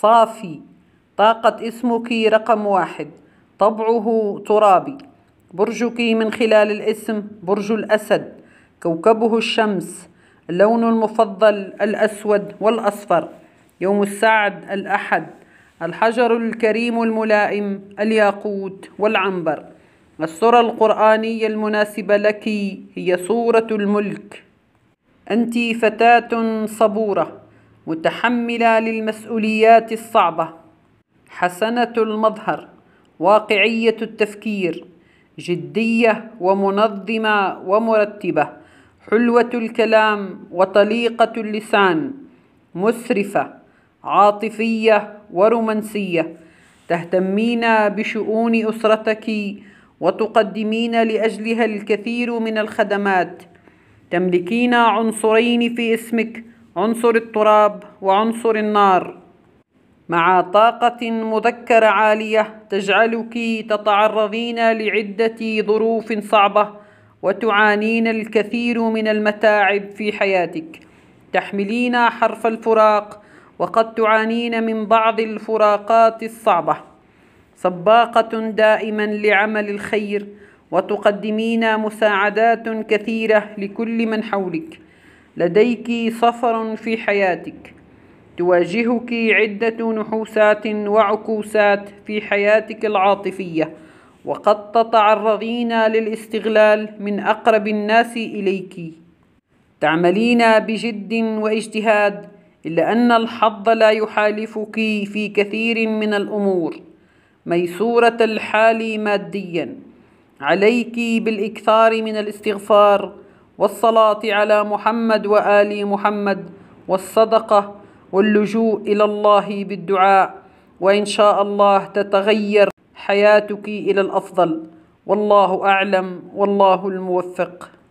صافي طاقة اسمك رقم واحد طبعه ترابي برجك من خلال الاسم برج الأسد كوكبه الشمس اللون المفضل الأسود والأصفر يوم السعد الأحد الحجر الكريم الملائم الياقوت والعنبر السورة القرآنية المناسبة لك هي سورة الملك أنت فتاة صبورة متحملة للمسؤوليات الصعبة حسنة المظهر واقعية التفكير جدية ومنظمة ومرتبة حلوة الكلام وطليقة اللسان مسرفة عاطفية ورومانسية تهتمين بشؤون أسرتك وتقدمين لأجلها الكثير من الخدمات تملكين عنصرين في اسمك عنصر التراب وعنصر النار مع طاقة مذكرة عالية تجعلك تتعرضين لعدة ظروف صعبة وتعانين الكثير من المتاعب في حياتك تحملين حرف الفراق وقد تعانين من بعض الفراقات الصعبة سباقة دائما لعمل الخير وتقدمين مساعدات كثيرة لكل من حولك لديك سفر في حياتك تواجهك عدة نحوسات وعكوسات في حياتك العاطفية وقد تتعرضين للاستغلال من أقرب الناس إليك تعملين بجد واجتهاد إلا أن الحظ لا يحالفك في كثير من الأمور ميسورة الحال ماديا عليك بالإكثار من الاستغفار والصلاة على محمد وآل محمد والصدقة واللجوء إلى الله بالدعاء وإن شاء الله تتغير حياتك إلى الأفضل والله أعلم والله الموفق